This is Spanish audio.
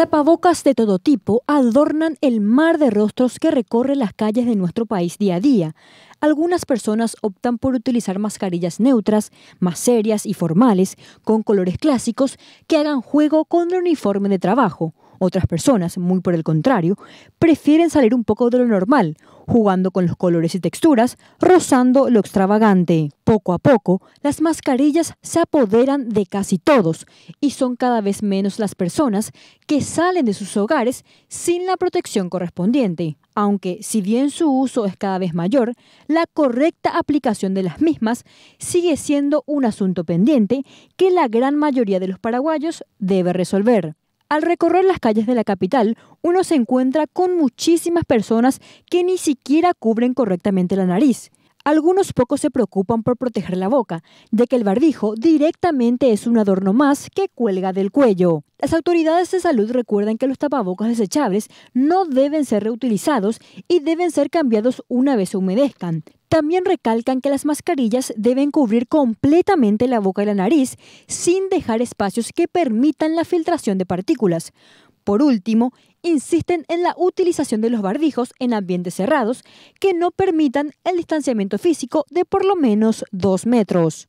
Tapabocas de todo tipo adornan el mar de rostros que recorre las calles de nuestro país día a día. Algunas personas optan por utilizar mascarillas neutras, más serias y formales, con colores clásicos que hagan juego con el uniforme de trabajo. Otras personas, muy por el contrario, prefieren salir un poco de lo normal, jugando con los colores y texturas, rozando lo extravagante. Poco a poco, las mascarillas se apoderan de casi todos y son cada vez menos las personas que salen de sus hogares sin la protección correspondiente. Aunque, si bien su uso es cada vez mayor, la correcta aplicación de las mismas sigue siendo un asunto pendiente que la gran mayoría de los paraguayos debe resolver. Al recorrer las calles de la capital, uno se encuentra con muchísimas personas que ni siquiera cubren correctamente la nariz. Algunos pocos se preocupan por proteger la boca, de que el barbijo directamente es un adorno más que cuelga del cuello. Las autoridades de salud recuerdan que los tapabocas desechables no deben ser reutilizados y deben ser cambiados una vez se humedezcan. También recalcan que las mascarillas deben cubrir completamente la boca y la nariz sin dejar espacios que permitan la filtración de partículas. Por último, insisten en la utilización de los barbijos en ambientes cerrados que no permitan el distanciamiento físico de por lo menos dos metros.